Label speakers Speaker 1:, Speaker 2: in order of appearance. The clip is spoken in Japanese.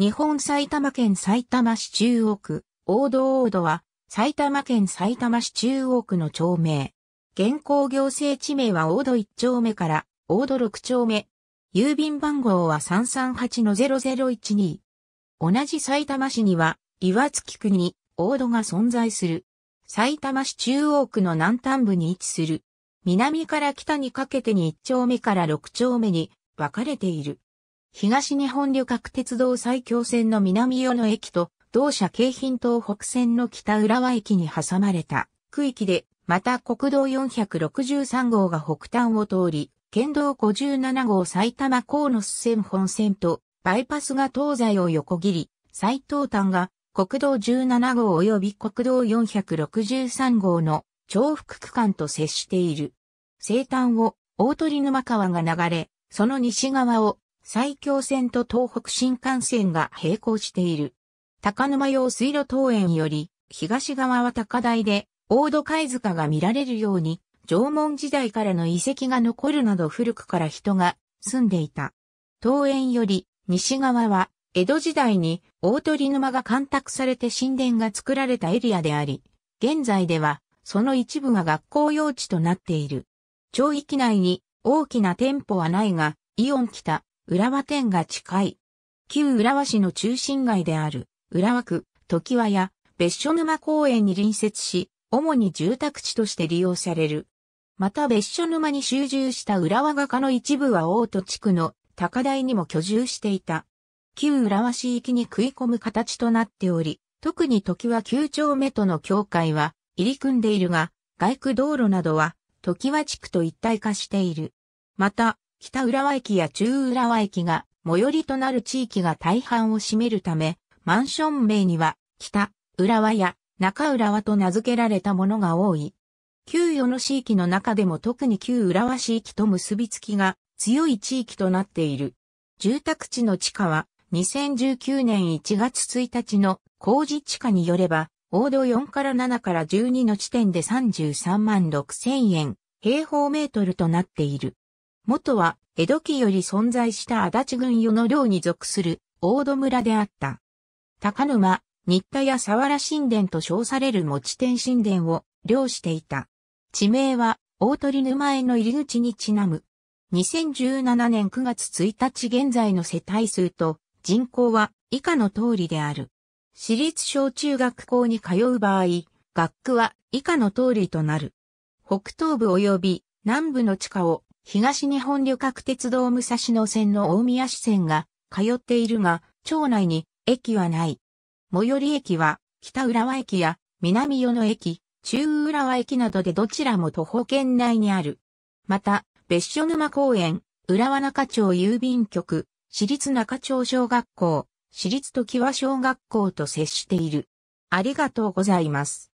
Speaker 1: 日本埼玉県埼玉市中央区、王道王道は、埼玉県埼玉市中央区の町名。現行行政地名は王道1丁目から王道6丁目。郵便番号は338-0012。同じ埼玉市には、岩槻区に王道が存在する。埼玉市中央区の南端部に位置する。南から北にかけてに1丁目から6丁目に分かれている。東日本旅客鉄道埼京線の南与野駅と、同社京浜東北線の北浦和駅に挟まれた区域で、また国道463号が北端を通り、県道57号埼玉鴻巣線本線と、バイパスが東西を横切り、最東端が国道17号及び国道463号の重複区間と接している。西端を大鳥沼川が流れ、その西側を埼京線と東北新幹線が並行している。高沼用水路東園より、東側は高台で、大戸貝塚が見られるように、縄文時代からの遺跡が残るなど古くから人が住んでいた。東園より、西側は、江戸時代に大鳥沼が干拓されて神殿が作られたエリアであり、現在では、その一部が学校用地となっている。町域内に大きな店舗はないが、イオン北、浦和店が近い。旧浦和市の中心街である、浦和区、時和や別所沼公園に隣接し、主に住宅地として利用される。また別所沼に集中した浦和画家の一部は大戸地区の高台にも居住していた。旧浦和市域に食い込む形となっており、特に時は9丁目との境界は入り組んでいるが、外区道路などは時は地区と一体化している。また、北浦和駅や中浦和駅が最寄りとなる地域が大半を占めるため、マンション名には北浦和や中浦和と名付けられたものが多い。旧与野市域の中でも特に旧浦和市域と結びつきが強い地域となっている。住宅地の地価は2019年1月1日の工事地価によれば、王道4から7から12の地点で33万6千円平方メートルとなっている。元は江戸期より存在した足立郡与の領に属する大戸村であった。高沼、新田や沢原神殿と称される持ち天神殿を領していた。地名は大鳥沼への入り口にちなむ。2017年9月1日現在の世帯数と人口は以下の通りである。私立小中学校に通う場合、学区は以下の通りとなる。北東部及び南部の地下を東日本旅客鉄道武蔵野線の大宮支線が通っているが、町内に駅はない。最寄り駅は北浦和駅や南与野駅、中浦和駅などでどちらも徒歩圏内にある。また、別所沼公園、浦和中町郵便局、私立中町小学校、私立時和小学校と接している。ありがとうございます。